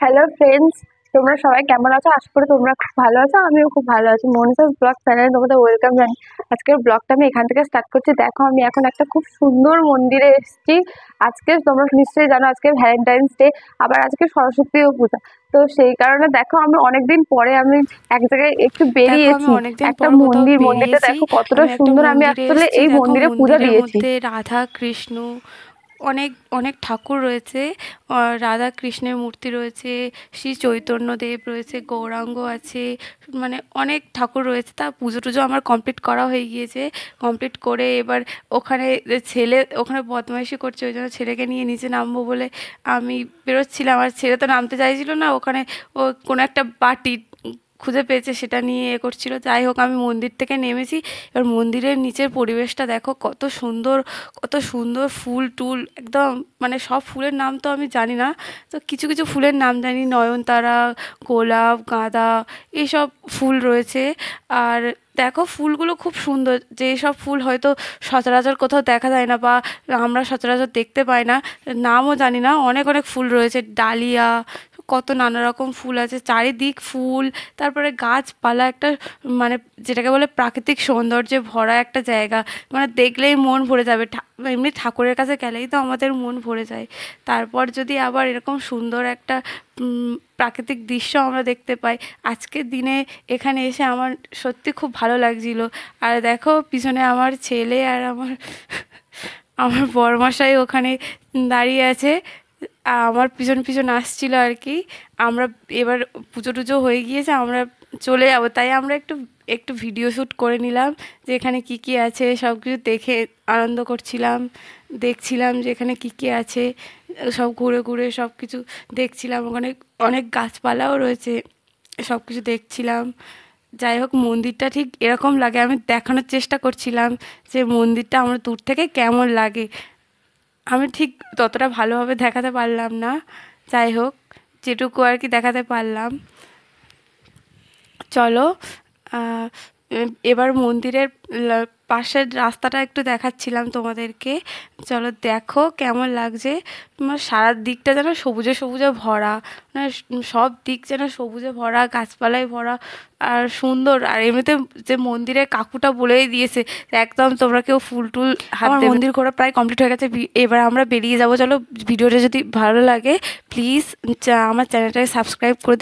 hello friends তোমরা সবাই কেমন আছো আশা করি তোমরা খুব ভালো আছো আমিও খুব ভালো আছি মনীষার ব্লগ চ্যানেলে তোমাদের ওয়েলকাম জানি আজকের ব্লগটা আমি এখান থেকে স্টার্ট করছি দেখো আমি এখন একটা খুব সুন্দর মন্দিরে এসেছি আজকে তোমরা নিশ্চয়ই জানো আজকে ভ্যালেন্টাইন্স ডে আবার আজকে সরস্বতীও পূজা তো সেই কারণে দেখো আমি অনেকদিন পরে আমি এক জায়গায় একটু বেরিয়েছি একটা মন্দির মন্দিরটা দেখো কতটা সুন্দর আমি আসলে এই মন্দিরে পূজা দিয়েছি রাধা কৃষ্ণ অনেক অনেক ঠাকুর রয়েছে রাধা কৃষ্ণের মূর্তি রয়েছে শ্রী চৈতন্যদেব রয়েছে গৌরাঙ্গ আছে মানে অনেক ঠাকুর রয়েছে তার পুজো টুজো আমার কমপ্লিট করা হয়ে গিয়েছে কমপ্লিট করে এবার ওখানে ছেলে ওখানে বদমাইশি করছে ওই জন্য ছেলেকে নিয়ে নিচে নামবো বলে আমি বেরোচ্ছিলাম আর ছেলে তো নামতে চাইছিল না ওখানে ও কোনো একটা বাটির খুঁজে পেয়েছে সেটা নিয়ে এ করছিল যাই হোক আমি মন্দির থেকে নেমেছি এবার মন্দিরের নিচের পরিবেশটা দেখো কত সুন্দর কত সুন্দর ফুল টুল একদম মানে সব ফুলের নাম তো আমি জানি না তো কিছু কিছু ফুলের নাম জানি নয়নতারা গোলাপ গাঁদা এইসব ফুল রয়েছে আর দেখো ফুলগুলো খুব সুন্দর যে সব ফুল হয়তো সচরাচর কোথাও দেখা যায় না বা আমরা সচরাচর দেখতে পাই না নামও জানি না অনেক অনেক ফুল রয়েছে ডালিয়া কত নানা রকম ফুল আছে চারিদিক ফুল তারপরে গাছপালা একটা মানে যেটাকে বলে প্রাকৃতিক সৌন্দর্যে ভরা একটা জায়গা মানে দেখলেই মন ভরে যাবে এমনি ঠাকুরের কাছে গেলেই তো আমাদের মন ভরে যায় তারপর যদি আবার এরকম সুন্দর একটা প্রাকৃতিক দৃশ্য আমরা দেখতে পাই আজকের দিনে এখানে এসে আমার সত্যি খুব ভালো লাগছিল আর দেখো পিছনে আমার ছেলে আর আমার আমার বরমাশাই ওখানে দাঁড়িয়ে আছে আমার পিছন পিছন আসছিল আর কি আমরা এবার পুজো টুজো হয়ে গিয়েছে আমরা চলে যাব তাই আমরা একটু একটু ভিডিও শ্যুট করে নিলাম যে এখানে কী কী আছে সব কিছু দেখে আনন্দ করছিলাম দেখছিলাম যে এখানে কী কী আছে সব ঘুরে ঘুরে সব কিছু দেখছিলাম ওখানে অনেক গাছপালাও রয়েছে সব কিছু দেখছিলাম যাই হোক মন্দিরটা ঠিক এরকম লাগে আমি দেখানোর চেষ্টা করছিলাম যে মন্দিরটা আমার দূর থেকে কেমন লাগে আমি ঠিক ততটা ভালোভাবে দেখাতে পারলাম না যাই হোক যেটুকু আর কি দেখাতে পারলাম চলো এবার মন্দিরের পাশের রাস্তাটা একটু দেখাচ্ছিলাম তোমাদেরকে চলো দেখো কেমন লাগছে সারা দিকটা যেন সবুজে সবুজে ভরা মানে সব দিক যেন সবুজে ভরা গাছপালায় ভরা আর সুন্দর আর এমনিতে যে মন্দিরের কাকুটা বলেই দিয়েছে একদম তোমরা কেউ ফুল টুল হাতে মন্দির ঘোরা প্রায় কমপ্লিট হয়ে গেছে এবার আমরা বেরিয়ে যাবো চলো ভিডিওটা যদি ভালো লাগে প্লিজ আমার চ্যানেলটাকে সাবস্ক্রাইব করে